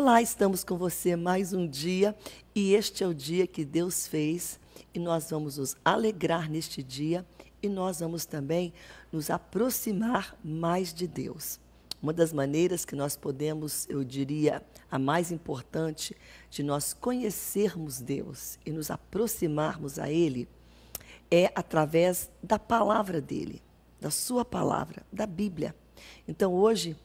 Olá, estamos com você mais um dia e este é o dia que Deus fez e nós vamos nos alegrar neste dia e nós vamos também nos aproximar mais de Deus. Uma das maneiras que nós podemos, eu diria, a mais importante de nós conhecermos Deus e nos aproximarmos a Ele é através da palavra dele, da Sua palavra, da Bíblia. Então hoje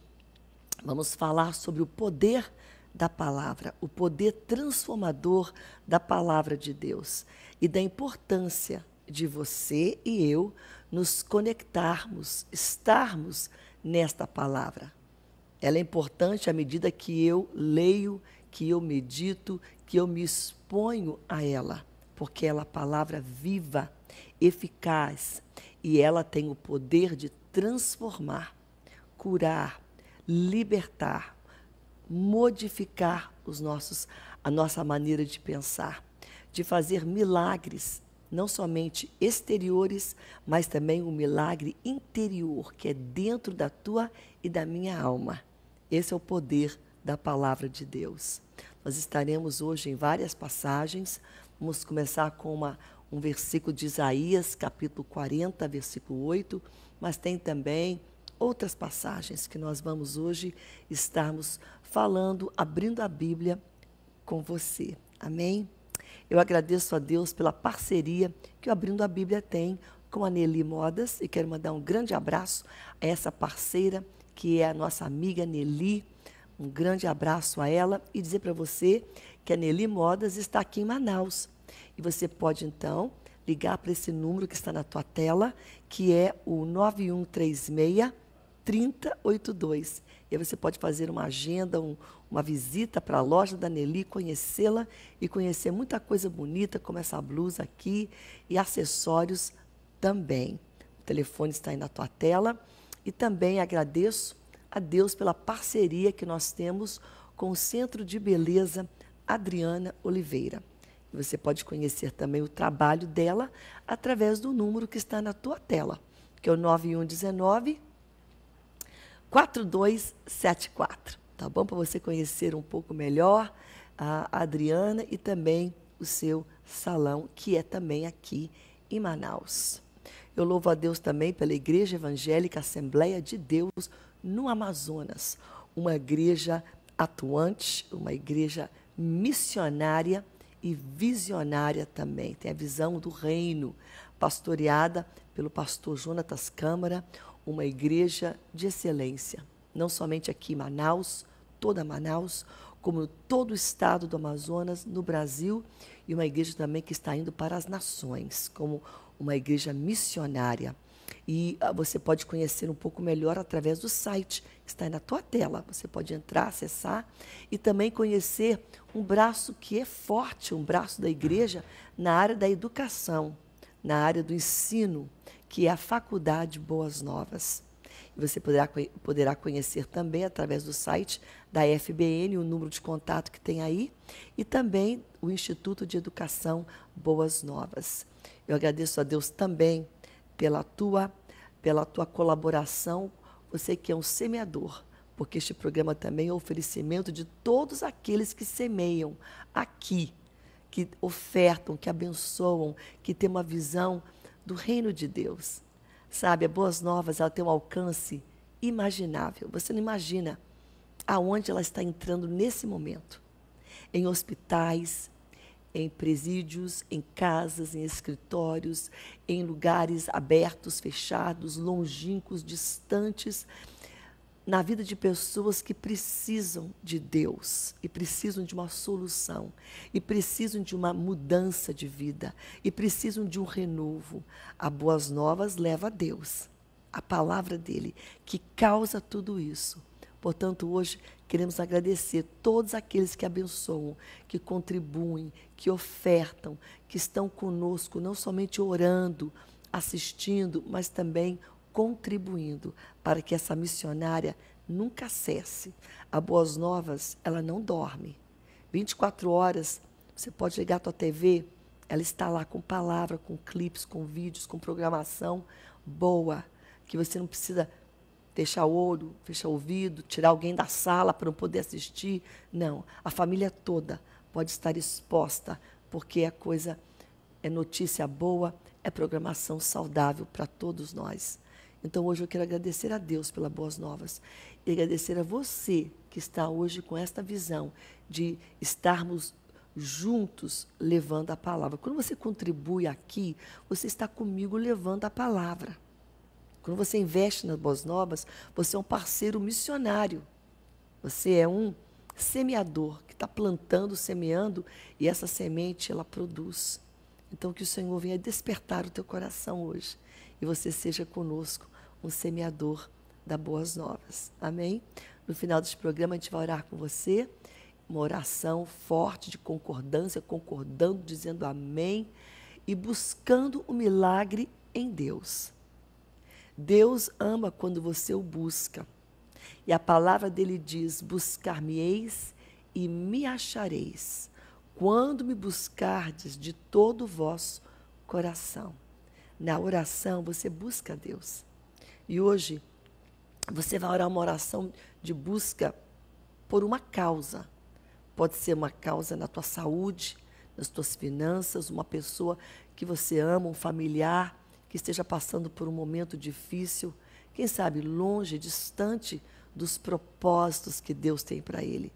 vamos falar sobre o poder da palavra, o poder transformador da palavra de Deus e da importância de você e eu nos conectarmos, estarmos nesta palavra. Ela é importante à medida que eu leio, que eu medito, que eu me exponho a ela, porque ela é a palavra viva, eficaz e ela tem o poder de transformar, curar, libertar modificar os nossos, a nossa maneira de pensar, de fazer milagres, não somente exteriores, mas também o um milagre interior, que é dentro da tua e da minha alma. Esse é o poder da palavra de Deus. Nós estaremos hoje em várias passagens. Vamos começar com uma, um versículo de Isaías, capítulo 40, versículo 8, mas tem também outras passagens que nós vamos hoje estarmos falando, abrindo a Bíblia com você. Amém? Eu agradeço a Deus pela parceria que o Abrindo a Bíblia tem com a Nelly Modas e quero mandar um grande abraço a essa parceira que é a nossa amiga Nelly. Um grande abraço a ela e dizer para você que a Nelly Modas está aqui em Manaus. E você pode então ligar para esse número que está na tua tela, que é o 9136 3082. E aí você pode fazer uma agenda, um, uma visita para a loja da Nelly, conhecê-la e conhecer muita coisa bonita, como essa blusa aqui e acessórios também. O telefone está aí na tua tela. E também agradeço a Deus pela parceria que nós temos com o Centro de Beleza Adriana Oliveira. você pode conhecer também o trabalho dela através do número que está na tua tela, que é o 9119 4274, tá bom? Para você conhecer um pouco melhor a Adriana e também o seu salão, que é também aqui em Manaus. Eu louvo a Deus também pela Igreja Evangélica Assembleia de Deus no Amazonas, uma igreja atuante, uma igreja missionária e visionária também. Tem a visão do reino, pastoreada pelo pastor Jonatas Câmara, uma igreja de excelência, não somente aqui em Manaus, toda Manaus, como todo o estado do Amazonas, no Brasil, e uma igreja também que está indo para as nações, como uma igreja missionária. E ah, você pode conhecer um pouco melhor através do site que está aí na tua tela. Você pode entrar, acessar e também conhecer um braço que é forte, um braço da igreja na área da educação, na área do ensino, que é a Faculdade Boas Novas. Você poderá, poderá conhecer também através do site da FBN o número de contato que tem aí e também o Instituto de Educação Boas Novas. Eu agradeço a Deus também pela tua, pela tua colaboração, você que é um semeador, porque este programa também é um oferecimento de todos aqueles que semeiam aqui, que ofertam, que abençoam, que têm uma visão do reino de Deus. Sabe, As Boas Novas têm um alcance imaginável. Você não imagina aonde ela está entrando nesse momento. Em hospitais, em presídios, em casas, em escritórios, em lugares abertos, fechados, longínquos, distantes na vida de pessoas que precisam de Deus e precisam de uma solução e precisam de uma mudança de vida e precisam de um renovo. A boas novas leva a Deus, a palavra dele que causa tudo isso. Portanto, hoje queremos agradecer todos aqueles que abençoam, que contribuem, que ofertam, que estão conosco, não somente orando, assistindo, mas também contribuindo para que essa missionária nunca cesse. A Boas Novas, ela não dorme. 24 horas, você pode ligar a tua TV, ela está lá com palavra, com clipes, com vídeos, com programação boa, que você não precisa fechar ouro, fechar o ouvido, tirar alguém da sala para não poder assistir. Não, a família toda pode estar exposta, porque a é coisa é notícia boa, é programação saudável para todos nós. Então hoje eu quero agradecer a Deus pelas boas novas e agradecer a você que está hoje com esta visão de estarmos juntos levando a palavra. Quando você contribui aqui, você está comigo levando a palavra. Quando você investe nas boas novas, você é um parceiro missionário. Você é um semeador que está plantando, semeando e essa semente ela produz. Então que o Senhor venha despertar o teu coração hoje e você seja conosco um semeador da Boas Novas. Amém? No final desse programa, a gente vai orar com você. Uma oração forte de concordância, concordando, dizendo amém e buscando o milagre em Deus. Deus ama quando você o busca. E a palavra dele diz: Buscar-me-eis e me achareis, quando me buscardes de todo o vosso coração. Na oração você busca Deus. E hoje você vai orar uma oração de busca por uma causa. Pode ser uma causa na tua saúde, nas tuas finanças, uma pessoa que você ama, um familiar que esteja passando por um momento difícil, quem sabe longe, distante dos propósitos que Deus tem para ele.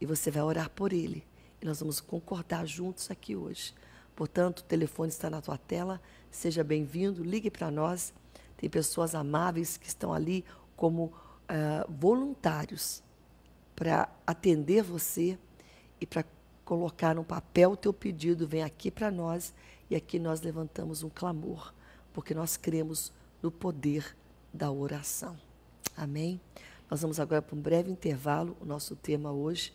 E você vai orar por ele. E nós vamos concordar juntos aqui hoje. Portanto, o telefone está na tua tela. Seja bem-vindo, ligue para nós tem pessoas amáveis que estão ali como eh, voluntários para atender você e para colocar no papel o teu pedido. Vem aqui para nós e aqui nós levantamos um clamor, porque nós cremos no poder da oração. Amém? Nós vamos agora para um breve intervalo. O nosso tema hoje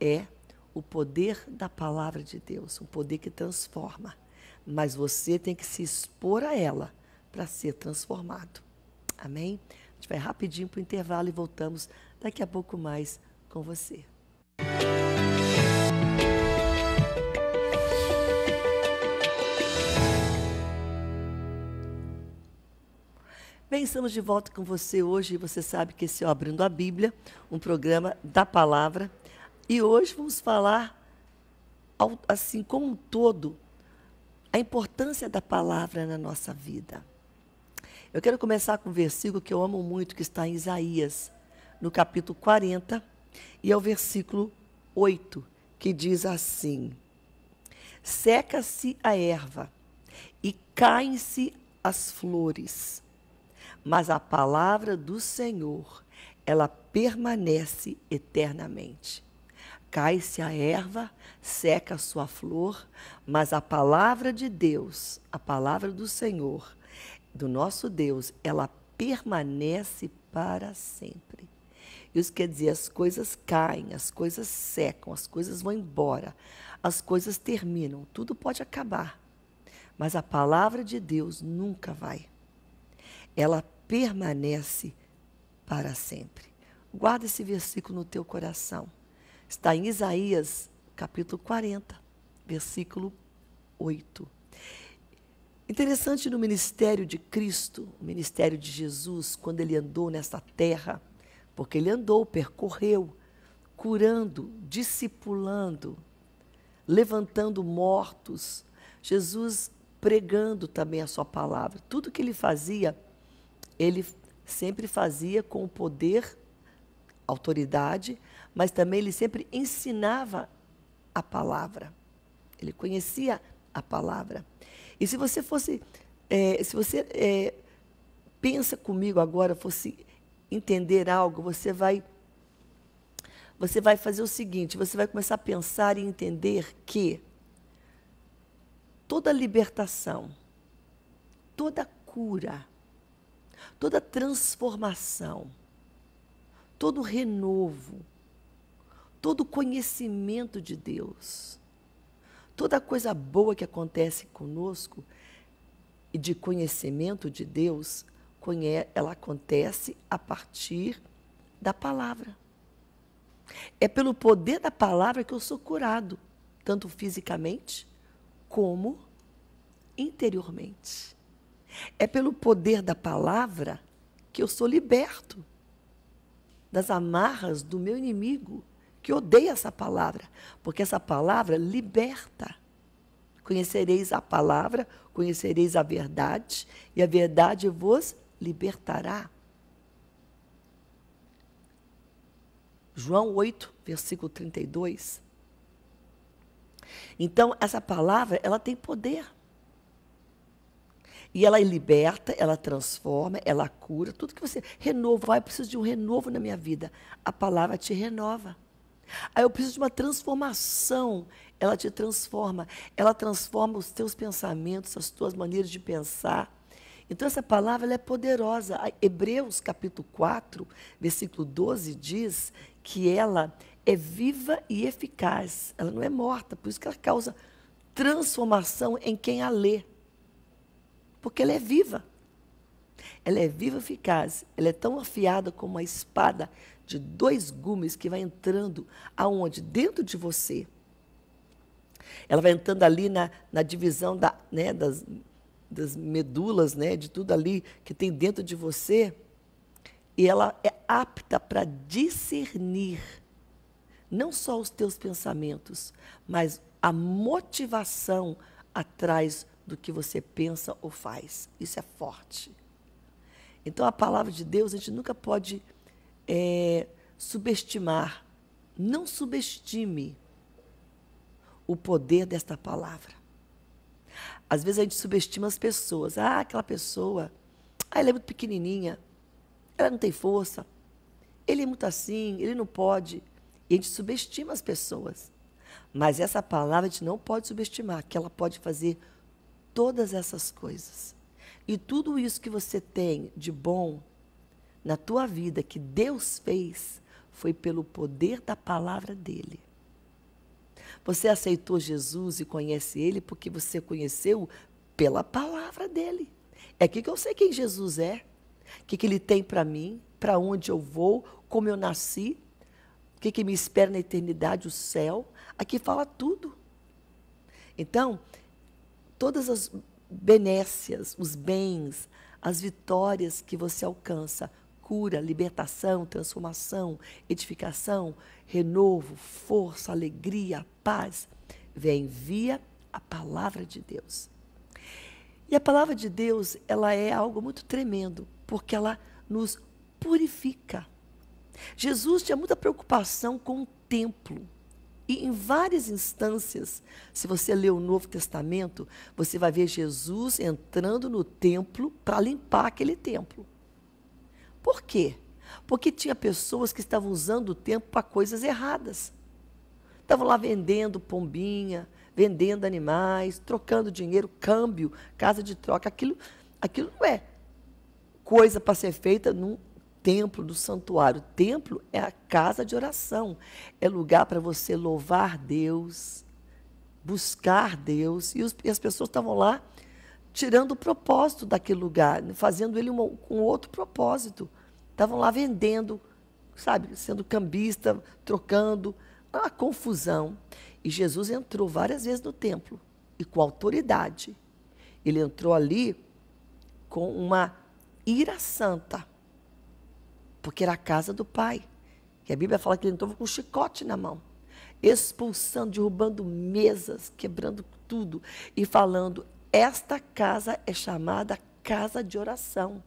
é o poder da palavra de Deus, um poder que transforma. Mas você tem que se expor a ela para ser transformado. Amém? A gente vai rapidinho para o intervalo e voltamos daqui a pouco mais com você. Bem, estamos de volta com você hoje. Você sabe que esse é o Abrindo a Bíblia, um programa da palavra. E hoje vamos falar, assim como um todo, a importância da palavra na nossa vida. Eu quero começar com um versículo que eu amo muito, que está em Isaías, no capítulo 40, e é o versículo 8, que diz assim: Seca-se a erva e caem-se as flores, mas a palavra do Senhor, ela permanece eternamente. Cai-se a erva, seca a sua flor, mas a palavra de Deus, a palavra do Senhor, do nosso Deus, ela permanece para sempre. Isso quer dizer, as coisas caem, as coisas secam, as coisas vão embora, as coisas terminam, tudo pode acabar. Mas a palavra de Deus nunca vai. Ela permanece para sempre. Guarda esse versículo no teu coração. Está em Isaías, capítulo 40, versículo 8. Interessante no ministério de Cristo, o ministério de Jesus, quando ele andou nesta terra, porque ele andou, percorreu, curando, discipulando, levantando mortos, Jesus pregando também a sua palavra. Tudo que ele fazia, ele sempre fazia com o poder, autoridade, mas também ele sempre ensinava a palavra. Ele conhecia a palavra. E se você fosse, é, se você é, pensa comigo agora, fosse entender algo, você vai, você vai fazer o seguinte: você vai começar a pensar e entender que toda libertação, toda cura, toda transformação, todo renovo, todo conhecimento de Deus Toda coisa boa que acontece conosco e de conhecimento de Deus, ela acontece a partir da palavra. É pelo poder da palavra que eu sou curado, tanto fisicamente como interiormente. É pelo poder da palavra que eu sou liberto das amarras do meu inimigo que odeia essa palavra, porque essa palavra liberta. Conhecereis a palavra, conhecereis a verdade, e a verdade vos libertará. João 8, versículo 32. Então, essa palavra, ela tem poder. E ela liberta, ela transforma, ela cura, tudo que você renova, vai, eu preciso de um renovo na minha vida. A palavra te renova. Aí eu preciso de uma transformação. Ela te transforma. Ela transforma os teus pensamentos, as tuas maneiras de pensar. Então, essa palavra é poderosa. Hebreus, capítulo 4, versículo 12, diz que ela é viva e eficaz. Ela não é morta, por isso que ela causa transformação em quem a lê. Porque ela é viva. Ela é viva e eficaz. Ela é tão afiada como a espada de dois gumes que vai entrando aonde? Dentro de você. Ela vai entrando ali na, na divisão da, né, das, das medulas, né, de tudo ali que tem dentro de você, e ela é apta para discernir não só os teus pensamentos, mas a motivação atrás do que você pensa ou faz. Isso é forte. Então a palavra de Deus a gente nunca pode é, subestimar. Não subestime o poder desta palavra. Às vezes a gente subestima as pessoas. Ah, aquela pessoa, ah, ela é muito pequenininha, ela não tem força, ele é muito assim, ele não pode. E a gente subestima as pessoas. Mas essa palavra a gente não pode subestimar, que ela pode fazer todas essas coisas. E tudo isso que você tem de bom, na tua vida que Deus fez foi pelo poder da palavra dele. Você aceitou Jesus e conhece ele porque você conheceu pela palavra dele. É aqui que eu sei quem Jesus é, o que, que ele tem para mim, para onde eu vou, como eu nasci, o que, que me espera na eternidade, o céu. Aqui fala tudo. Então, todas as benécias, os bens, as vitórias que você alcança cura, libertação, transformação, edificação, renovo, força, alegria, paz, vem via a palavra de Deus. E a palavra de Deus, ela é algo muito tremendo, porque ela nos purifica. Jesus tinha muita preocupação com o templo. E em várias instâncias, se você ler o Novo Testamento, você vai ver Jesus entrando no templo para limpar aquele templo. Por quê? Porque tinha pessoas que estavam usando o tempo para coisas erradas. Estavam lá vendendo pombinha, vendendo animais, trocando dinheiro, câmbio, casa de troca. Aquilo, aquilo não é coisa para ser feita num templo do santuário. O templo é a casa de oração. É lugar para você louvar Deus, buscar Deus. E, os, e as pessoas estavam lá tirando o propósito daquele lugar, fazendo ele uma, com outro propósito. Estavam lá vendendo, sabe, sendo cambista, trocando, uma confusão. E Jesus entrou várias vezes no templo e com autoridade. Ele entrou ali com uma ira santa, porque era a casa do Pai. E a Bíblia fala que ele entrou com um chicote na mão, expulsando, derrubando mesas, quebrando tudo e falando: esta casa é chamada casa de oração.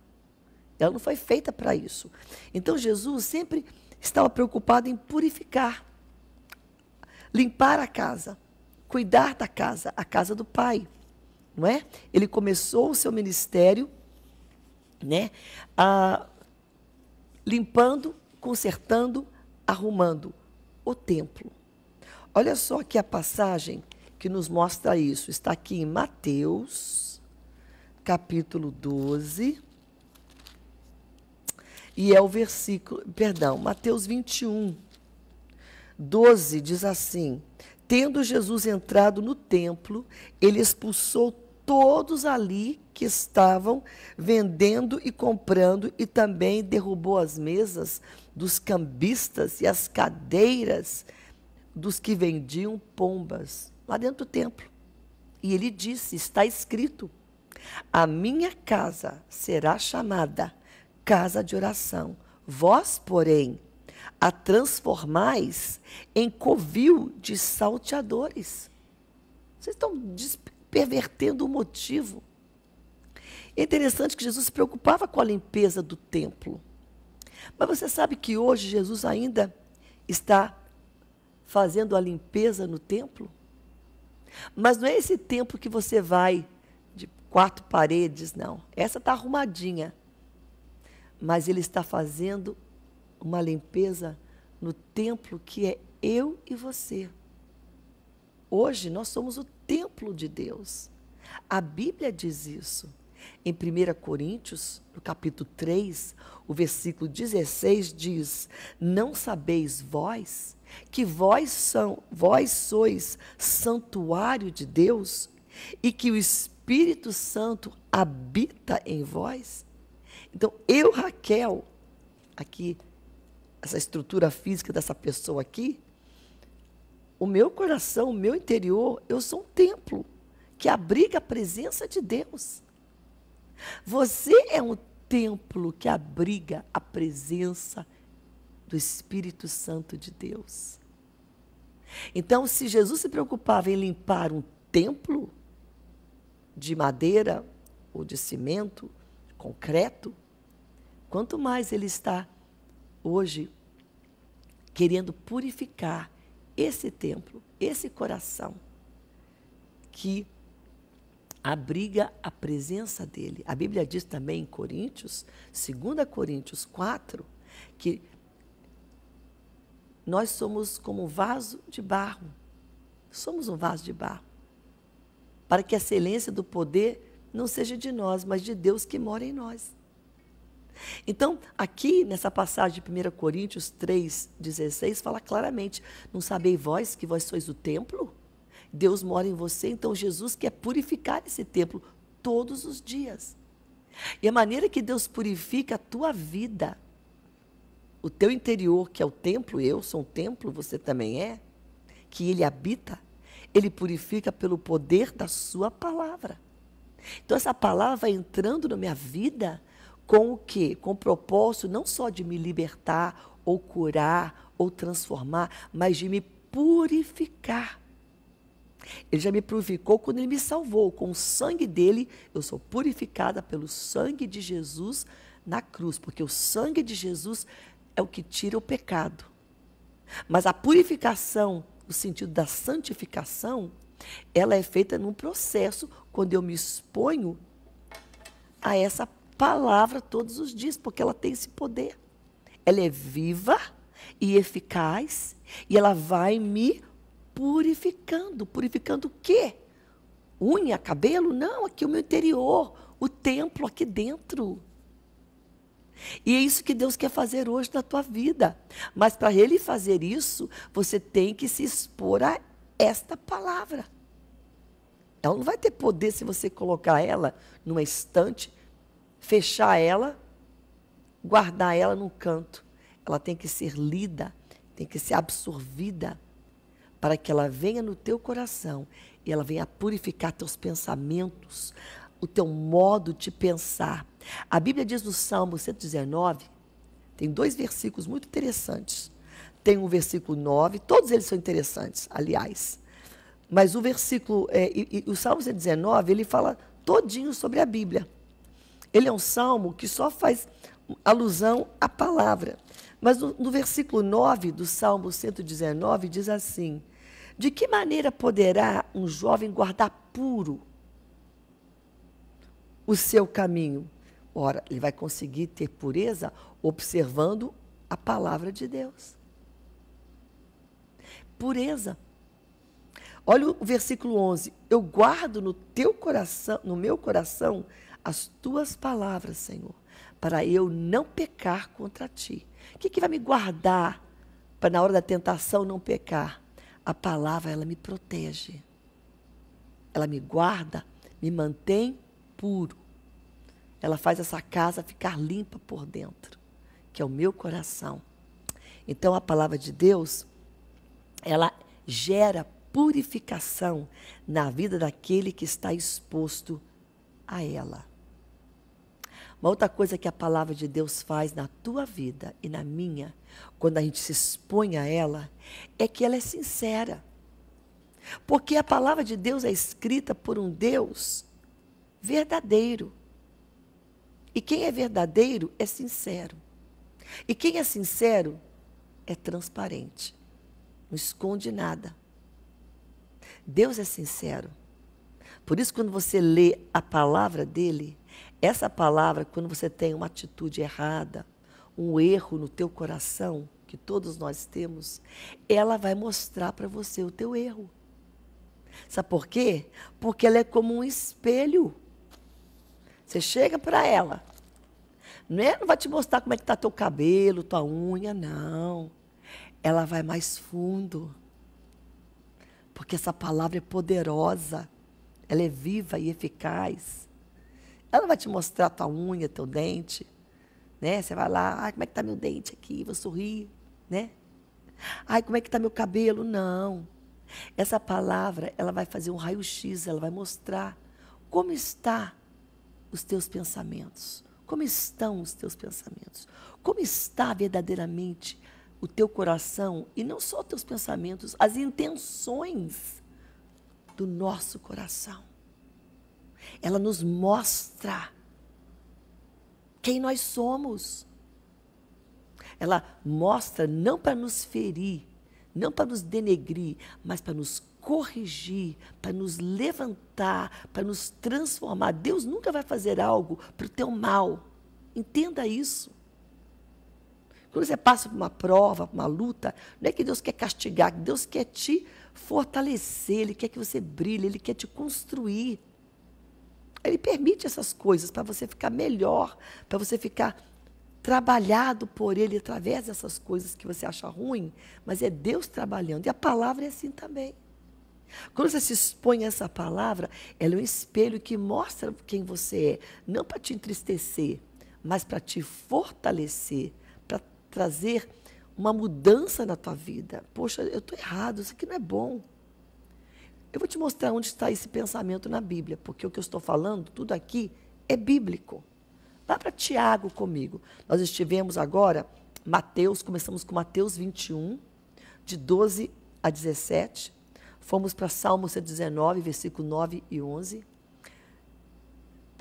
Ela não foi feita para isso. Então Jesus sempre estava preocupado em purificar, limpar a casa, cuidar da casa, a casa do Pai, não é? Ele começou o seu ministério, né, limpando, consertando, arrumando o templo. Olha só que a passagem que nos mostra isso está aqui em Mateus, capítulo 12. E é o versículo, perdão, Mateus 21, 12 diz assim: Tendo Jesus entrado no templo, ele expulsou todos ali que estavam vendendo e comprando, e também derrubou as mesas dos cambistas e as cadeiras dos que vendiam pombas lá dentro do templo. E ele disse: Está escrito, a minha casa será chamada casa de oração. Vós, porém, a transformais em covil de salteadores. Vocês estão pervertendo o motivo. É interessante que Jesus se preocupava com a limpeza do templo. Mas você sabe que hoje Jesus ainda está fazendo a limpeza no templo? Mas não é esse tempo que você vai de quatro paredes, não. Essa está arrumadinha. Mas ele está fazendo uma limpeza no templo que é eu e você. Hoje nós somos o templo de Deus. A Bíblia diz isso. Em 1 Coríntios, no capítulo 3, o versículo 16 diz: Não sabeis vós que vós são, vós sois santuário de Deus e que o Espírito Santo habita em vós? Então, eu, Raquel, aqui, essa estrutura física dessa pessoa aqui, o meu coração, o meu interior, eu sou um templo que abriga a presença de Deus. Você é um templo que abriga a presença de do Espírito Santo de Deus. Então, se Jesus se preocupava em limpar um templo de madeira ou de cimento, concreto, quanto mais ele está hoje querendo purificar esse templo, esse coração que abriga a presença dele. A Bíblia diz também em Coríntios, 2 Coríntios 4, que nós somos como um vaso de barro. Somos um vaso de barro. Para que a excelência do poder não seja de nós, mas de Deus que mora em nós. Então, aqui nessa passagem de 1 Coríntios 3,16, fala claramente: Não sabei vós que vós sois o templo? Deus mora em você, então Jesus quer purificar esse templo todos os dias. E a maneira que Deus purifica a tua vida o teu interior, que é o templo, eu sou um templo, você também é, que ele habita, ele purifica pelo poder da sua palavra. Então essa palavra vai entrando na minha vida com o quê? Com o propósito não só de me libertar ou curar ou transformar, mas de me purificar. Ele já me purificou quando ele me salvou. Com o sangue dele, eu sou purificada pelo sangue de Jesus na cruz, porque o sangue de Jesus é o que tira o pecado. Mas a purificação, no sentido da santificação, ela é feita num processo quando eu me exponho a essa palavra todos os dias, porque ela tem esse poder. Ela é viva e eficaz e ela vai me purificando. Purificando o quê? Unha, cabelo? Não, aqui o meu interior, o templo aqui dentro. E é isso que Deus quer fazer hoje na tua vida. Mas para Ele fazer isso, você tem que se expor a esta palavra. Ela não vai ter poder se você colocar ela numa estante, fechar ela, guardar ela num canto. Ela tem que ser lida, tem que ser absorvida para que ela venha no teu coração e ela venha purificar teus pensamentos, o teu modo de pensar a Bíblia diz no Salmo 119, tem dois versículos muito interessantes. Tem o versículo 9, todos eles são interessantes, aliás. Mas o versículo, é, e, e, o Salmo 119, ele fala todinho sobre a Bíblia. Ele é um salmo que só faz alusão à palavra. Mas no, no versículo 9 do Salmo 119 diz assim: De que maneira poderá um jovem guardar puro o seu caminho? Ora, ele vai conseguir ter pureza observando a palavra de Deus. Pureza. Olha o versículo 11. Eu guardo no teu coração, no meu coração, as tuas palavras, Senhor, para eu não pecar contra ti. O que, que vai me guardar para na hora da tentação não pecar? A palavra, ela me protege. Ela me guarda, me mantém puro. Ela faz essa casa ficar limpa por dentro, que é o meu coração. Então a palavra de Deus, ela gera purificação na vida daquele que está exposto a ela. Uma outra coisa que a palavra de Deus faz na tua vida e na minha, quando a gente se expõe a ela, é que ela é sincera. Porque a palavra de Deus é escrita por um Deus verdadeiro. E quem é verdadeiro é sincero. E quem é sincero é transparente. Não esconde nada. Deus é sincero. Por isso, quando você lê a palavra dele, essa palavra, quando você tem uma atitude errada, um erro no teu coração, que todos nós temos, ela vai mostrar para você o teu erro. Sabe por quê? Porque ela é como um espelho. Você chega para ela. Não, é, não vai te mostrar como é que tá teu cabelo, tua unha, não. Ela vai mais fundo. Porque essa palavra é poderosa. Ela é viva e eficaz. Ela vai te mostrar tua unha, teu dente, né? Você vai lá, ai, como é que tá meu dente aqui? Vou sorrir, né? Ai, como é que tá meu cabelo? Não. Essa palavra, ela vai fazer um raio-x, ela vai mostrar como está os teus pensamentos? Como estão os teus pensamentos? Como está verdadeiramente o teu coração e não só os teus pensamentos, as intenções do nosso coração? Ela nos mostra quem nós somos. Ela mostra não para nos ferir, não para nos denegrir, mas para nos corrigir, para nos levantar, para nos transformar. Deus nunca vai fazer algo para o teu mal. Entenda isso. Quando você passa por uma prova, por uma luta, não é que Deus quer castigar, Deus quer te fortalecer, Ele quer que você brilhe, Ele quer te construir. Ele permite essas coisas para você ficar melhor, para você ficar trabalhado por Ele através dessas coisas que você acha ruim, mas é Deus trabalhando. E a palavra é assim também. Quando você se expõe a essa palavra, ela é um espelho que mostra quem você é, não para te entristecer, mas para te fortalecer, para trazer uma mudança na tua vida. Poxa, eu estou errado, isso aqui não é bom. Eu vou te mostrar onde está esse pensamento na Bíblia, porque o que eu estou falando, tudo aqui, é bíblico. Vá para Tiago comigo. Nós estivemos agora, Mateus, começamos com Mateus 21, de 12 a 17. Fomos para Salmo 119, versículo 9 e 11.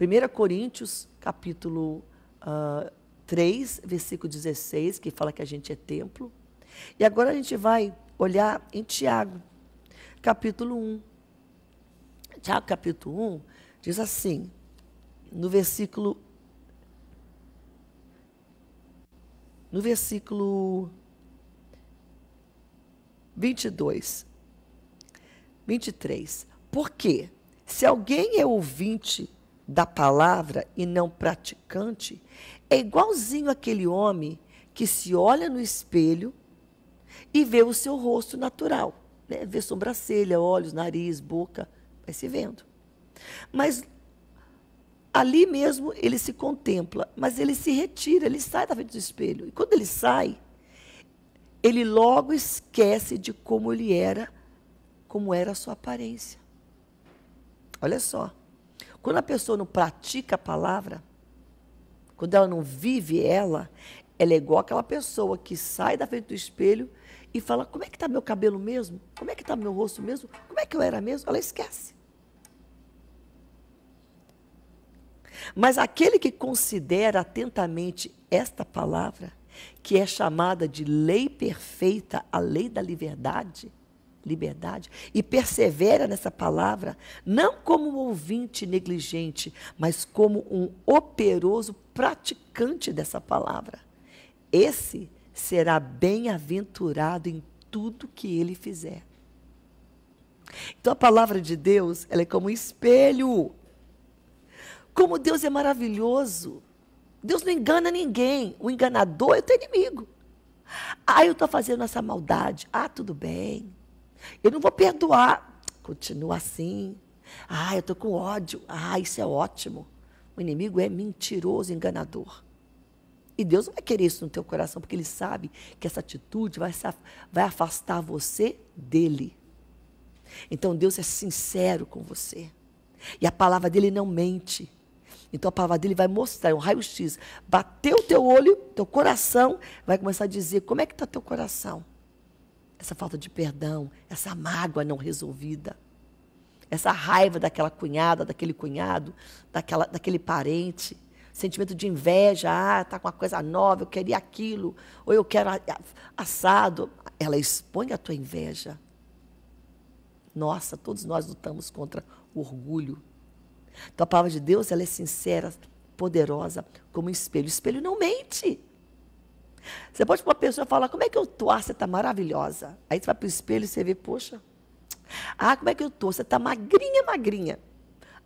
1 Coríntios, capítulo uh, ah, 3, versículo 16, que fala que a gente é templo. E agora a gente vai olhar em Tiago, capítulo 1. Tiago, capítulo 1, diz assim, no versículo. No versículo 22. 23. Por quê? Se alguém é ouvinte da palavra e não praticante, é igualzinho aquele homem que se olha no espelho e vê o seu rosto natural, né? vê sobrancelha, olhos, nariz, boca, vai se vendo. Mas ali mesmo ele se contempla, mas ele se retira, ele sai da frente do espelho. E quando ele sai, ele logo esquece de como ele era como era a sua aparência. Olha só. Quando a pessoa não pratica a palavra, quando ela não vive ela, ela é igual aquela pessoa que sai da frente do espelho e fala: como é que está meu cabelo mesmo? Como é que está meu rosto mesmo? Como é que eu era mesmo? Ela esquece. Mas aquele que considera atentamente esta palavra, que é chamada de lei perfeita, a lei da liberdade, liberdade e persevera nessa palavra, não como um ouvinte negligente, mas como um operoso praticante dessa palavra. Esse será bem-aventurado em tudo que ele fizer. Então a palavra de Deus, ela é como um espelho. Como Deus é maravilhoso. Deus não engana ninguém. O enganador é o teu inimigo. Ah, eu estou fazendo essa maldade. Ah, tudo bem. Eu não vou perdoar. Continua assim. Ah, eu estou com ódio. Ah, isso é ótimo. O inimigo é mentiroso, enganador. E Deus não vai querer isso no teu coração, porque Ele sabe que essa atitude vai, vai afastar você dele. Então Deus é sincero com você. E a palavra dele não mente. Então a palavra dele vai mostrar, é um raio-x. Bateu o teu olho, teu coração, vai começar a dizer como é que está teu coração essa falta de perdão, essa mágoa não resolvida, essa raiva daquela cunhada, daquele cunhado, daquela, daquele parente, sentimento de inveja, ah, tá com uma coisa nova, eu queria aquilo, ou eu quero assado. Ela expõe a tua inveja. Nossa, todos nós lutamos contra o orgulho. Então a palavra de Deus ela é sincera, poderosa, como um espelho. O espelho não mente. Você pode para uma pessoa falar, como é que eu tô? Ah, você está maravilhosa. Aí você vai para o espelho e você vê, poxa, ah, como é que eu tô? Você está magrinha, magrinha.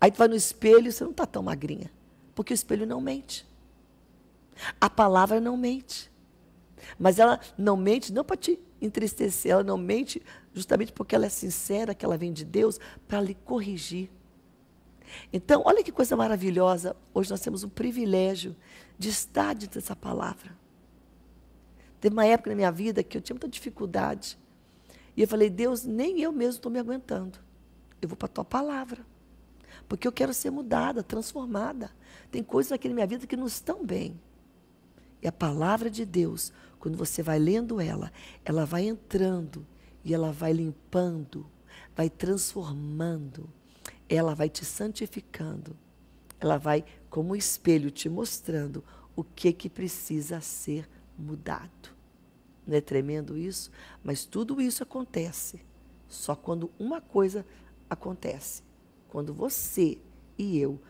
Aí tu vai no espelho e você não está tão magrinha. Porque o espelho não mente. A palavra não mente. Mas ela não mente não para te entristecer, ela não mente justamente porque ela é sincera, que ela vem de Deus, para lhe corrigir. Então, olha que coisa maravilhosa. Hoje nós temos o privilégio de estar dentro dessa palavra. Teve uma época na minha vida que eu tinha muita dificuldade. E eu falei, Deus, nem eu mesmo estou me aguentando. Eu vou para a tua palavra. Porque eu quero ser mudada, transformada. Tem coisas aqui na minha vida que não estão bem. E a palavra de Deus, quando você vai lendo ela, ela vai entrando e ela vai limpando, vai transformando, ela vai te santificando, ela vai, como um espelho, te mostrando o que que precisa ser mudado mudado. Não é tremendo isso? Mas tudo isso acontece só quando uma coisa acontece. Quando você e eu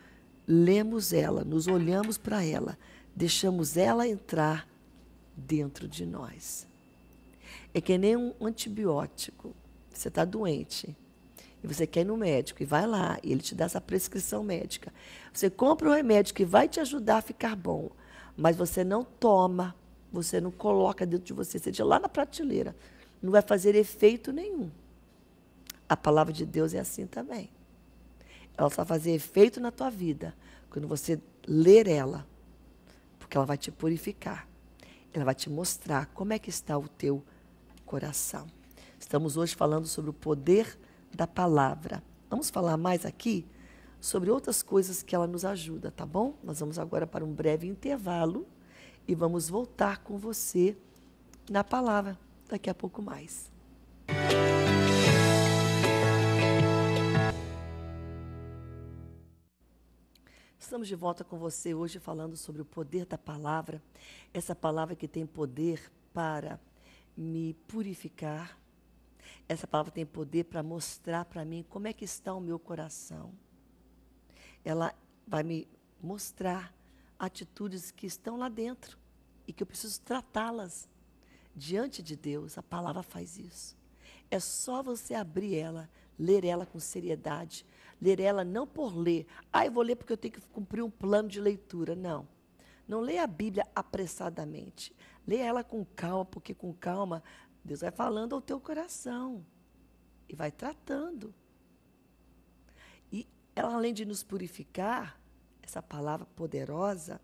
lemos ela, nos olhamos para ela, deixamos ela entrar dentro de nós. É que nem um antibiótico. Você está doente e você quer ir no médico e vai lá e ele te dá essa prescrição médica. Você compra o um remédio que vai te ajudar a ficar bom, mas você não toma você não coloca dentro de você, seja lá na prateleira. Não vai fazer efeito nenhum. A palavra de Deus é assim também. Ela só vai fazer efeito na tua vida quando você ler ela, porque ela vai te purificar. Ela vai te mostrar como é que está o teu coração. Estamos hoje falando sobre o poder da palavra. Vamos falar mais aqui sobre outras coisas que ela nos ajuda, tá bom? Nós vamos agora para um breve intervalo e vamos voltar com você na palavra daqui a pouco mais. Estamos de volta com você hoje falando sobre o poder da palavra, essa palavra que tem poder para me purificar, essa palavra tem poder para mostrar para mim como é que está o meu coração. Ela vai me mostrar atitudes que estão lá dentro e que eu preciso tratá-las diante de Deus. A palavra faz isso. É só você abrir ela, ler ela com seriedade, ler ela não por ler. Ah, eu vou ler porque eu tenho que cumprir um plano de leitura. Não. Não leia a Bíblia apressadamente. Leia ela com calma, porque com calma Deus vai falando ao teu coração e vai tratando. E ela, além de nos purificar, essa palavra poderosa,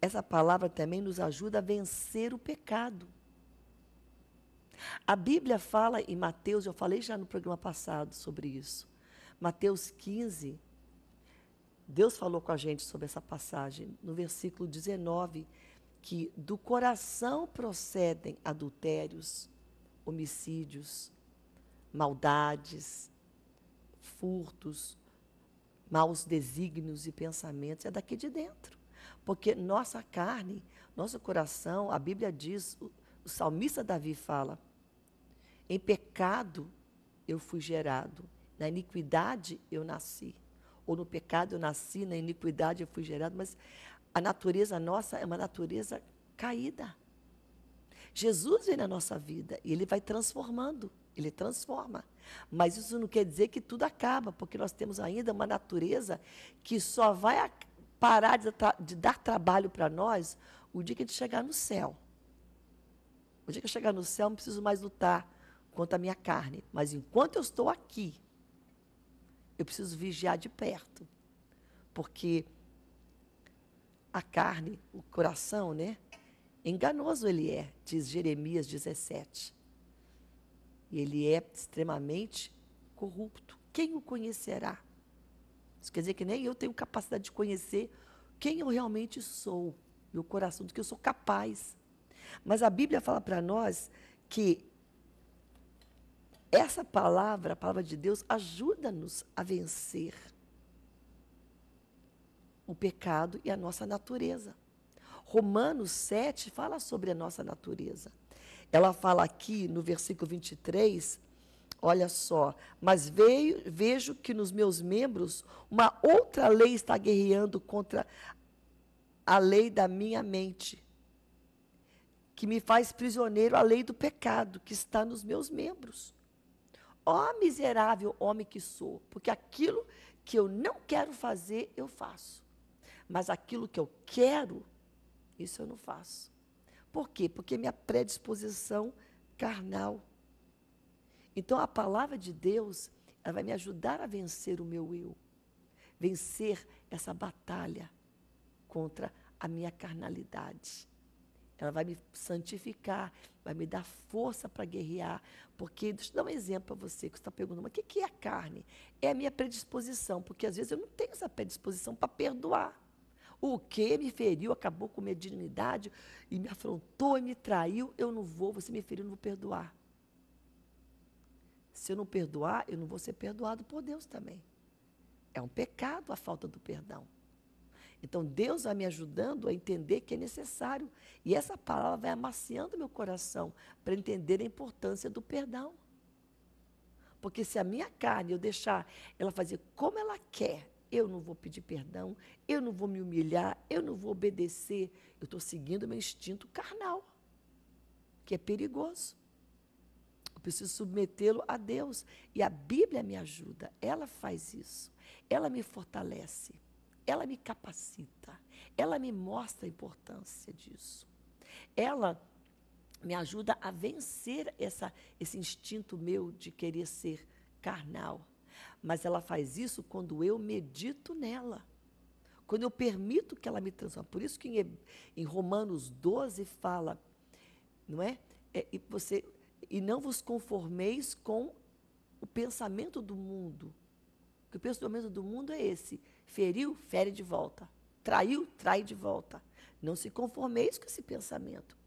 essa palavra também nos ajuda a vencer o pecado. A Bíblia fala em Mateus, eu falei já no programa passado sobre isso. Mateus 15, Deus falou com a gente sobre essa passagem, no versículo 19, que do coração procedem adultérios, homicídios, maldades, furtos, maus desígnios e pensamentos. É daqui de dentro. Porque nossa carne, nosso coração, a Bíblia diz, o, o salmista Davi fala: em pecado eu fui gerado, na iniquidade eu nasci. Ou no pecado eu nasci, na iniquidade eu fui gerado. Mas a natureza nossa é uma natureza caída. Jesus vem na nossa vida e ele vai transformando, ele transforma. Mas isso não quer dizer que tudo acaba, porque nós temos ainda uma natureza que só vai parar de, de dar trabalho para nós o dia que ele chegar no céu. O dia que eu chegar no céu, não preciso mais lutar contra a minha carne. Mas enquanto eu estou aqui, eu preciso vigiar de perto. Porque a carne, o coração, né? Enganoso ele é, diz Jeremias 17. E ele é extremamente corrupto. Quem o conhecerá? Isso quer dizer que nem eu tenho capacidade de conhecer quem eu realmente sou, meu coração, do que eu sou capaz. Mas a Bíblia fala para nós que essa palavra, a palavra de Deus, ajuda-nos a vencer o pecado e a nossa natureza. Romanos 7 fala sobre a nossa natureza. Ela fala aqui no versículo 23 Olha só, mas veio, vejo que nos meus membros uma outra lei está guerreando contra a lei da minha mente, que me faz prisioneiro à lei do pecado que está nos meus membros. Ó oh, miserável homem que sou, porque aquilo que eu não quero fazer, eu faço. Mas aquilo que eu quero, isso eu não faço. Por quê? Porque minha predisposição carnal então a palavra de Deus, ela vai me ajudar a vencer o meu eu, vencer essa batalha contra a minha carnalidade. Ela vai me santificar, vai me dar força para guerrear. Porque, deixa eu dar um exemplo para você que está perguntando, mas o que é a carne? É a minha predisposição, porque às vezes eu não tenho essa predisposição para perdoar. O que me feriu, acabou com minha dignidade, e me afrontou e me traiu, eu não vou, você me feriu, eu não vou perdoar. Se eu não perdoar, eu não vou ser perdoado por Deus também. É um pecado a falta do perdão. Então, Deus vai me ajudando a entender que é necessário. E essa palavra vai amaciando meu coração para entender a importância do perdão. Porque se a minha carne eu deixar ela fazer como ela quer, eu não vou pedir perdão, eu não vou me humilhar, eu não vou obedecer, eu estou seguindo meu instinto carnal, que é perigoso. Eu preciso submetê-lo a Deus. E a Bíblia me ajuda, ela faz isso. Ela me fortalece, ela me capacita, ela me mostra a importância disso. Ela me ajuda a vencer essa, esse instinto meu de querer ser carnal. Mas ela faz isso quando eu medito nela quando eu permito que ela me transforme. Por isso que em, em Romanos 12 fala, não é? é? e você e não vos conformeis com o pensamento do mundo. Porque o pensamento do mundo é esse: feriu, fere de volta. Traiu, trai de volta. Não se conformeis com esse pensamento,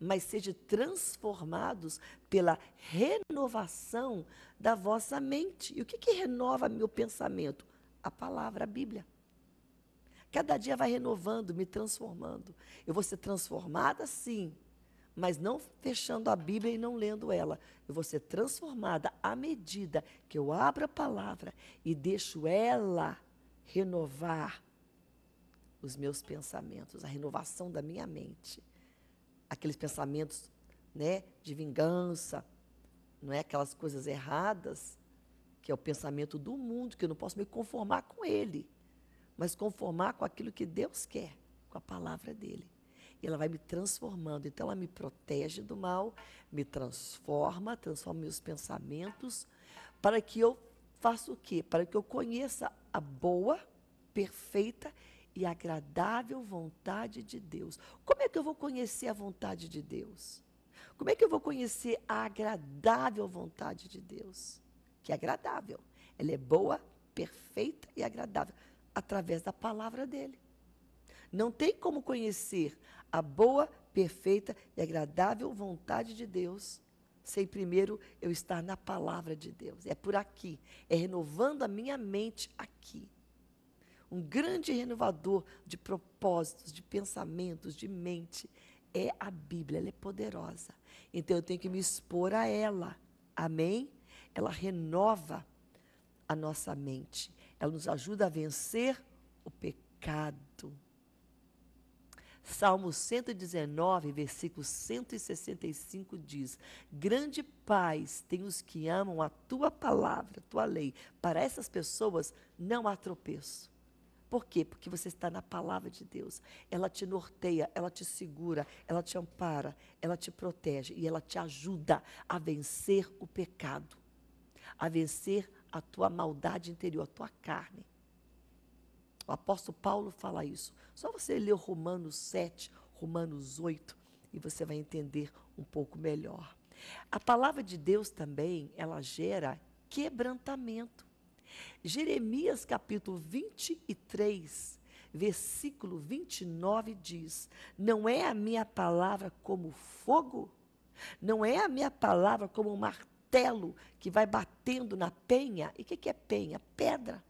mas sejam transformados pela renovação da vossa mente. E o que, que renova meu pensamento? A palavra, a Bíblia. Cada dia vai renovando, me transformando. Eu vou ser transformada, sim, mas não fechando a Bíblia e não lendo ela. Eu vou ser transformada à medida que eu abro a palavra e deixo ela renovar os meus pensamentos, a renovação da minha mente. Aqueles pensamentos, né, de vingança, não é aquelas coisas erradas, que é o pensamento do mundo, que eu não posso me conformar com ele, mas conformar com aquilo que Deus quer, com a palavra dele ela vai me transformando. Então, ela me protege do mal, me transforma, transforma meus pensamentos, para que eu faça o quê? Para que eu conheça a boa, perfeita e agradável vontade de Deus. Como é que eu vou conhecer a vontade de Deus? Como é que eu vou conhecer a agradável vontade de Deus? Que é agradável. Ela é boa, perfeita e agradável através da palavra dele. Não tem como conhecer a boa, perfeita e agradável vontade de Deus, sem primeiro eu estar na palavra de Deus. É por aqui, é renovando a minha mente aqui. Um grande renovador de propósitos, de pensamentos, de mente é a Bíblia, ela é poderosa. Então eu tenho que me expor a ela. Amém? Ela renova a nossa mente. Ela nos ajuda a vencer o pecado Salmo 119, versículo 165 diz: Grande paz tem os que amam a tua palavra, a tua lei. Para essas pessoas não há tropeço. Por quê? Porque você está na palavra de Deus. Ela te norteia, ela te segura, ela te ampara, ela te protege e ela te ajuda a vencer o pecado, a vencer a tua maldade interior, a tua carne. O apóstolo Paulo fala isso. Só você ler Romanos 7, Romanos 8 e você vai entender um pouco melhor. A palavra de Deus também, ela gera quebrantamento. Jeremias capítulo 23, versículo 29 diz: Não é a minha palavra como fogo, não é a minha palavra como um martelo que vai batendo na penha. E o que, que é penha? Pedra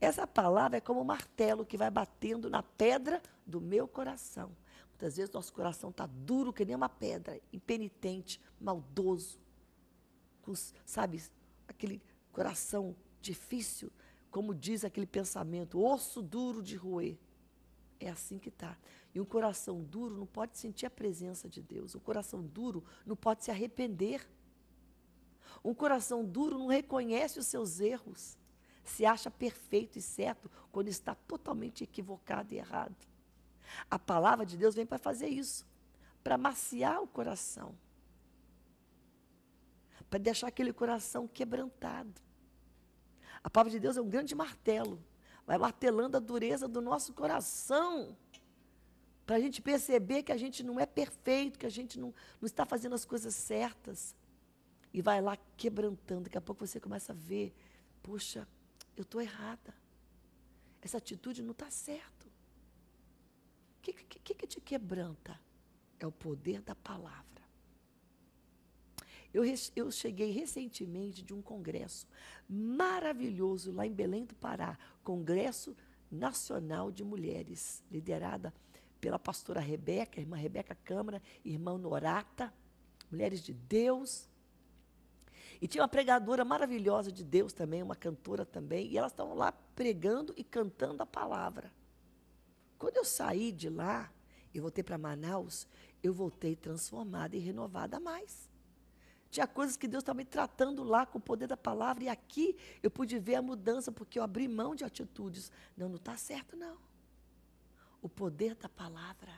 essa palavra é como um martelo que vai batendo na pedra do meu coração. Muitas vezes nosso coração está duro que nem uma pedra, impenitente, maldoso, com, sabe, aquele coração difícil, como diz aquele pensamento, osso duro de roer. É assim que está. E um coração duro não pode sentir a presença de Deus. Um coração duro não pode se arrepender. Um coração duro não reconhece os seus erros se acha perfeito e certo quando está totalmente equivocado e errado. A palavra de Deus vem para fazer isso, para maciar o coração, para deixar aquele coração quebrantado. A palavra de Deus é um grande martelo, vai martelando a dureza do nosso coração, para a gente perceber que a gente não é perfeito, que a gente não, não está fazendo as coisas certas. E vai lá quebrantando. Daqui a pouco você começa a ver, poxa, eu estou errada. Essa atitude não está certa. O que, que, que te quebranta? É o poder da palavra. Eu, eu cheguei recentemente de um congresso maravilhoso lá em Belém do Pará Congresso Nacional de Mulheres, liderada pela pastora Rebeca, irmã Rebeca Câmara, irmã Norata, mulheres de Deus. E tinha uma pregadora maravilhosa de Deus também, uma cantora também, e elas estavam lá pregando e cantando a palavra. Quando eu saí de lá, e voltei para Manaus, eu voltei transformada e renovada mais. Tinha coisas que Deus estava me tratando lá com o poder da palavra, e aqui eu pude ver a mudança, porque eu abri mão de atitudes. Não, não está certo, não. O poder da palavra.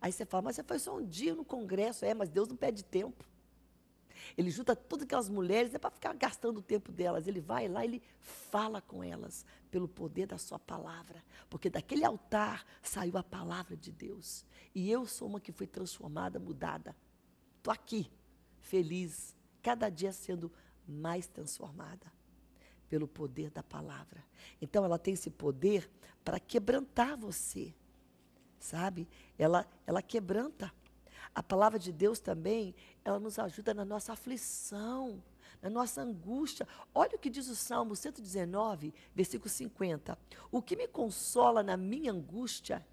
Aí você fala, mas você foi só um dia no congresso. É, mas Deus não pede tempo. Ele junta todas aquelas mulheres, é para ficar gastando o tempo delas. Ele vai lá, ele fala com elas pelo poder da sua palavra, porque daquele altar saiu a palavra de Deus. E eu sou uma que foi transformada, mudada. Estou aqui, feliz, cada dia sendo mais transformada pelo poder da palavra. Então ela tem esse poder para quebrantar você. Sabe? Ela ela quebranta a palavra de Deus também, ela nos ajuda na nossa aflição, na nossa angústia. Olha o que diz o Salmo 119, versículo 50. O que me consola na minha angústia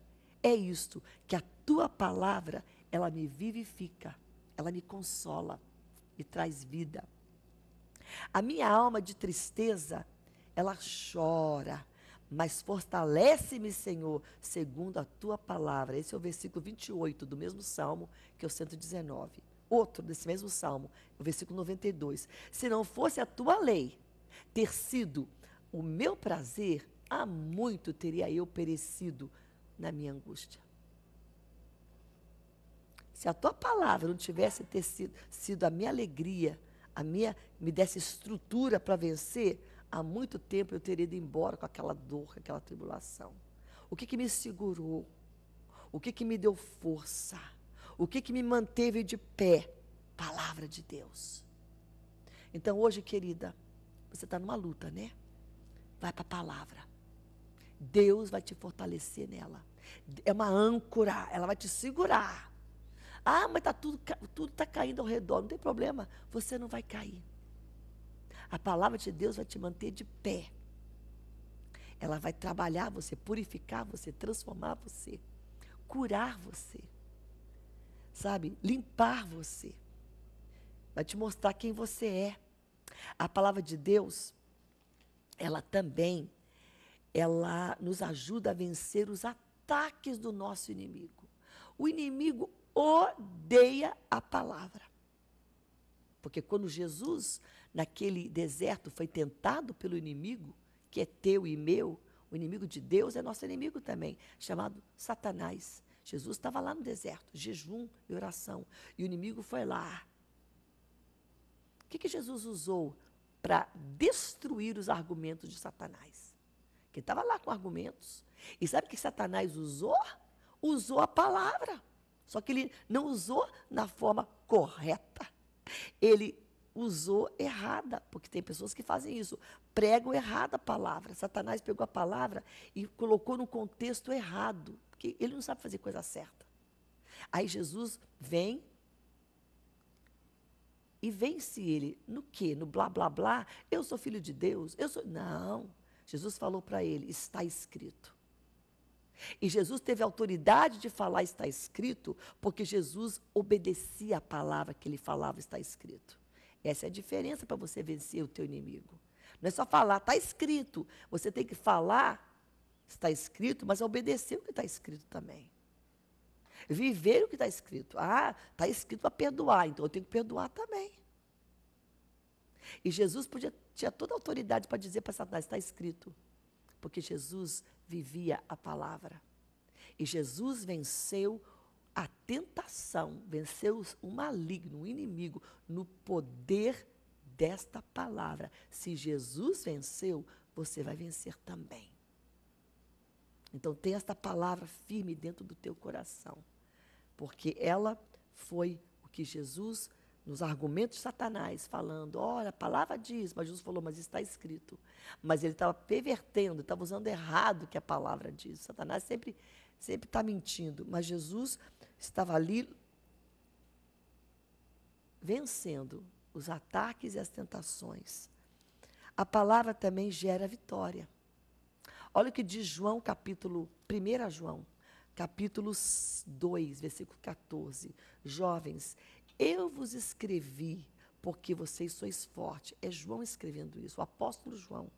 é isto, que a tua palavra, ela me vivifica, ela me consola e traz vida. A minha alma de tristeza, ela chora mas fortalece-me, Senhor, segundo a tua palavra. Esse é o versículo 28 do mesmo Salmo que é o 119. Outro desse mesmo Salmo, o versículo 92. Se não fosse a tua lei ter sido o meu prazer, há muito teria eu perecido na minha angústia. Se a tua palavra não tivesse ter sido, sido a minha alegria, a minha me desse estrutura para vencer, há muito tempo eu teria ido embora com aquela dor, com aquela tribulação. O que, que me segurou? O que, que me deu força? O que, que me manteve de pé? Palavra de Deus. Então hoje, querida, você está numa luta, né? Vai para a palavra. Deus vai te fortalecer nela. É uma âncora, ela vai te segurar. Ah, mas tá tudo, tudo tá caindo ao redor, não tem problema. Você não vai cair. A palavra de Deus vai te manter de pé. Ela vai trabalhar você, purificar você, transformar você, curar você. Sabe? Limpar você. Vai te mostrar quem você é. A palavra de Deus, ela também ela nos ajuda a vencer os ataques do nosso inimigo. O inimigo odeia a palavra. Porque quando Jesus naquele deserto foi tentado pelo inimigo, que é teu e meu, o inimigo de Deus é nosso inimigo também, chamado Satanás. Jesus estava lá no deserto, jejum e oração, e o inimigo foi lá. O que, que Jesus usou para destruir os argumentos de Satanás? Que estava lá com argumentos. E sabe o que Satanás usou? Usou a palavra. Só que ele não usou na forma correta. Ele usou errada, porque tem pessoas que fazem isso, pregam errada a palavra. Satanás pegou a palavra e colocou no contexto errado, porque ele não sabe fazer coisa certa. Aí Jesus vem e vence ele no quê? No blá blá blá, eu sou filho de Deus, eu sou. Não. Jesus falou para ele: está escrito. E Jesus teve autoridade de falar está escrito, porque Jesus obedecia a palavra que ele falava está escrito. Essa é a diferença para você vencer o teu inimigo. Não é só falar, está escrito. Você tem que falar, está escrito, mas obedecer o que está escrito também. Viver o que está escrito. Ah, está escrito para perdoar, então eu tenho que perdoar também. E Jesus podia, tinha toda a autoridade para dizer para Satanás: está escrito. Porque Jesus vivia a palavra. E Jesus venceu o a tentação, venceu o maligno, o inimigo, no poder desta palavra. Se Jesus venceu, você vai vencer também. Então, tem esta palavra firme dentro do teu coração, porque ela foi o que Jesus, nos argumentos de Satanás, falando: olha, a palavra diz, mas Jesus falou, mas está escrito. Mas ele estava pervertendo, estava usando errado o que a palavra diz. Satanás sempre sempre está mentindo, mas Jesus estava ali vencendo os ataques e as tentações. A palavra também gera vitória. Olha o que diz João, capítulo 1 João, capítulo 2, versículo 14. Jovens, eu vos escrevi porque vocês sois fortes. É João escrevendo isso, o apóstolo João.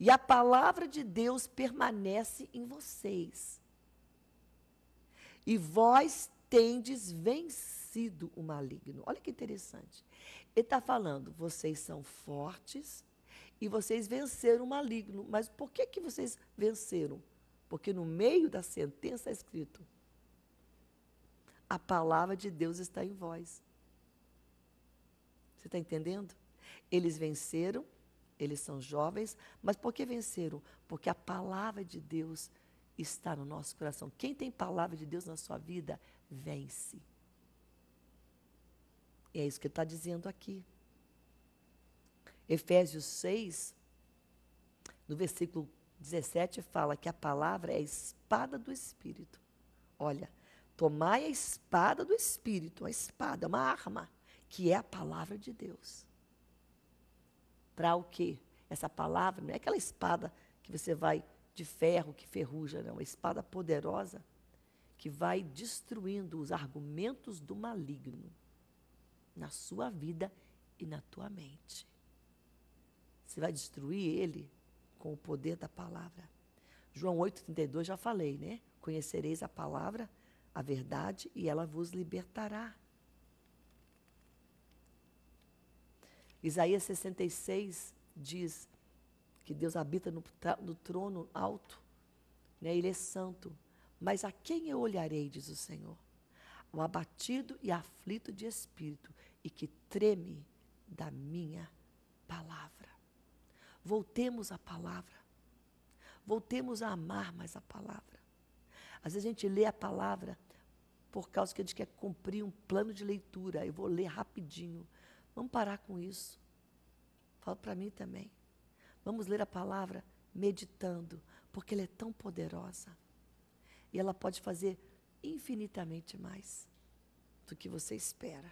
E a palavra de Deus permanece em vocês. E vós tendes vencido o maligno. Olha que interessante. Ele está falando, vocês são fortes e vocês venceram o maligno. Mas por que, que vocês venceram? Porque no meio da sentença é escrito: a palavra de Deus está em vós. Você está entendendo? Eles venceram, eles são jovens, mas por que venceram? Porque a palavra de Deus está está no nosso coração. Quem tem palavra de Deus na sua vida, vence. E é isso que ele está dizendo aqui. Efésios 6, no versículo 17, fala que a palavra é a espada do Espírito. Olha, tomai a espada do Espírito, a espada, é uma arma, que é a palavra de Deus. Para o quê? Essa palavra não é aquela espada que você vai de ferro que ferruja, não, uma espada poderosa que vai destruindo os argumentos do maligno na sua vida e na tua mente. Você vai destruir ele com o poder da palavra. João 8,32 já falei, né? Conhecereis a palavra, a verdade, e ela vos libertará. Isaías 66 diz: que Deus habita no, no trono alto, né? Ele é santo. Mas a quem eu olharei, diz o Senhor? O abatido e aflito de espírito e que treme da minha palavra. Voltemos à palavra. Voltemos a amar mais a palavra. Às vezes a gente lê a palavra por causa que a gente quer cumprir um plano de leitura. Eu vou ler rapidinho. Vamos parar com isso. Fala para mim também. Vamos ler a palavra meditando, porque ela é tão poderosa. E ela pode fazer infinitamente mais do que você espera,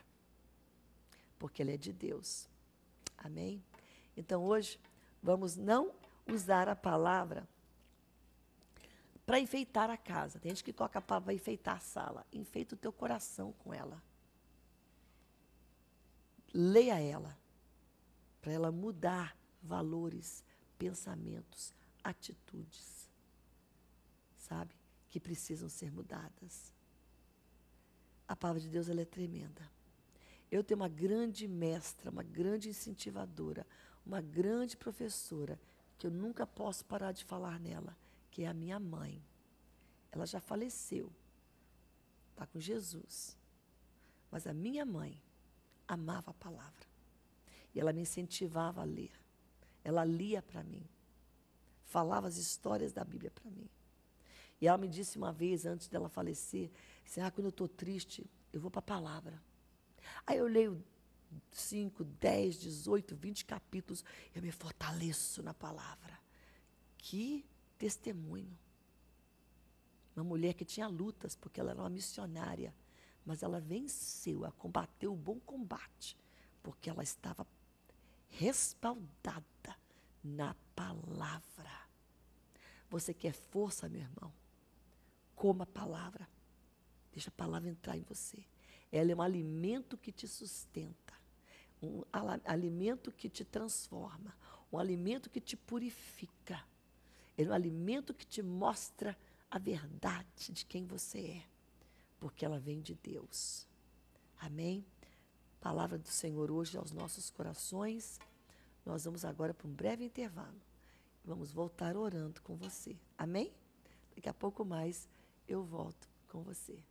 porque ela é de Deus. Amém? Então hoje vamos não usar a palavra para enfeitar a casa. Tem gente que toca a palavra para enfeitar a sala. Enfeita o teu coração com ela. Leia ela, para ela mudar valores, pensamentos, atitudes, sabe? Que precisam ser mudadas. A palavra de Deus ela é tremenda. Eu tenho uma grande mestra, uma grande incentivadora, uma grande professora, que eu nunca posso parar de falar nela, que é a minha mãe. Ela já faleceu, está com Jesus. Mas a minha mãe amava a palavra. E ela me incentivava a ler. Ela lia para mim, falava as histórias da Bíblia para mim. E ela me disse uma vez, antes dela falecer, disse, ah, quando eu estou triste, eu vou para a palavra. Aí eu leio 5, 10, 18, 20 capítulos, eu me fortaleço na palavra. Que testemunho. Uma mulher que tinha lutas, porque ela era uma missionária, mas ela venceu, ela combateu o bom combate, porque ela estava respaldada na palavra. Você quer força, meu irmão? Coma a palavra. Deixa a palavra entrar em você. Ela é um alimento que te sustenta, um alimento que te transforma, um alimento que te purifica. é um alimento que te mostra a verdade de quem você é, porque ela vem de Deus. Amém? palavra do Senhor hoje aos nossos corações. Nós vamos agora para um breve intervalo. Vamos voltar orando com você. Amém? Daqui a pouco mais eu volto com você.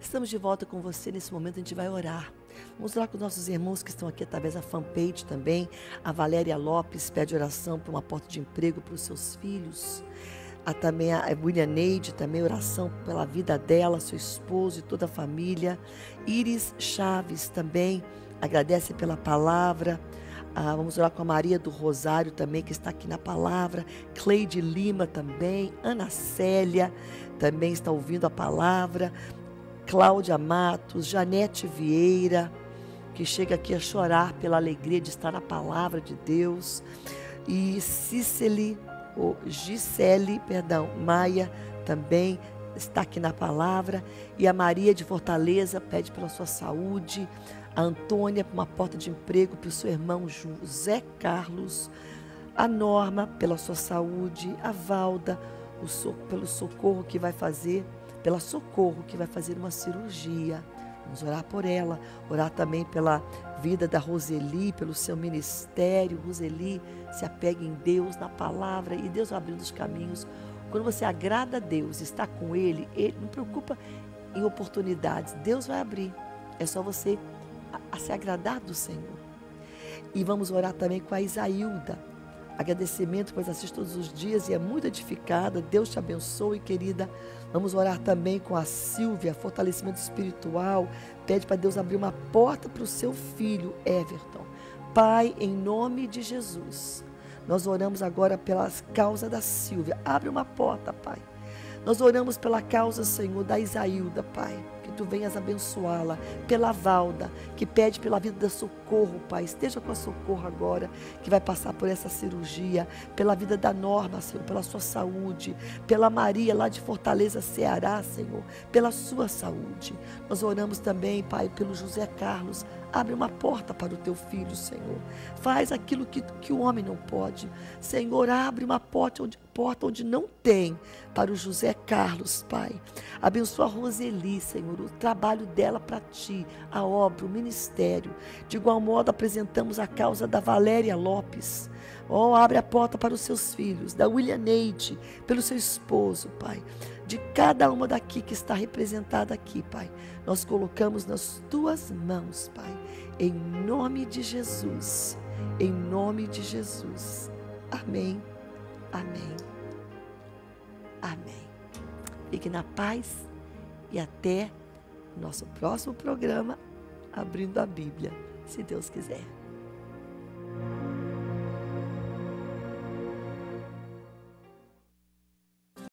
Estamos de volta com você. Nesse momento a gente vai orar. Vamos lá com nossos irmãos que estão aqui através da fanpage também. A Valéria Lopes pede oração para uma porta de emprego para os seus filhos. A, também a William Neide, também oração pela vida dela, seu esposo e toda a família. Iris Chaves também agradece pela palavra. Ah, vamos orar com a Maria do Rosário também, que está aqui na palavra. Cleide Lima também. Ana Célia também está ouvindo a palavra. Cláudia Matos, Janete Vieira que chega aqui a chorar pela alegria de estar na palavra de Deus. E Cicely, ou Gisele, perdão, Maia, também está aqui na palavra. E a Maria de Fortaleza pede pela sua saúde. A Antônia, por uma porta de emprego para o seu irmão José Carlos. A Norma, pela sua saúde. A Valda, so, pelo socorro que vai fazer, pela socorro que vai fazer uma cirurgia. Vamos orar por ela, orar também pela vida da Roseli, pelo seu ministério. Roseli, se apegue em Deus, na palavra, e Deus abrindo os caminhos. Quando você agrada a Deus, está com Ele, Ele não preocupa em oportunidades, Deus vai abrir. É só você a, a se agradar do Senhor. E vamos orar também com a Isaílda. Agradecimento, pois assisto todos os dias e é muito edificada. Deus te abençoe, querida. Vamos orar também com a Silvia, fortalecimento espiritual. Pede para Deus abrir uma porta para o seu filho, Everton. Pai, em nome de Jesus, nós oramos agora pela causa da Silvia. Abre uma porta, Pai. Nós oramos pela causa, Senhor, da Isaílda, Pai tu venhas abençoá-la. Pela Valda, que pede pela vida da Socorro, Pai. Esteja com a Socorro agora, que vai passar por essa cirurgia. Pela vida da Norma, Senhor, pela sua saúde. Pela Maria, lá de Fortaleza, Ceará, Senhor, pela sua saúde. Nós oramos também, Pai, pelo José Carlos, Abre uma porta para o teu filho, Senhor. Faz aquilo que, que o homem não pode. Senhor, abre uma porta onde, porta onde não tem para o José Carlos, Pai. Abençoa a Roseli, Senhor, o trabalho dela para ti, a obra, o ministério. De igual modo, apresentamos a causa da Valéria Lopes. Oh, abre a porta para os seus filhos, da William Neide, pelo seu esposo, Pai. De cada uma daqui que está representada aqui, Pai nós colocamos nas tuas mãos, Pai, em nome de Jesus. Em nome de Jesus. Amém. Amém. Amém. Fique na paz e até nosso próximo programa, Abrindo a Bíblia, se Deus quiser.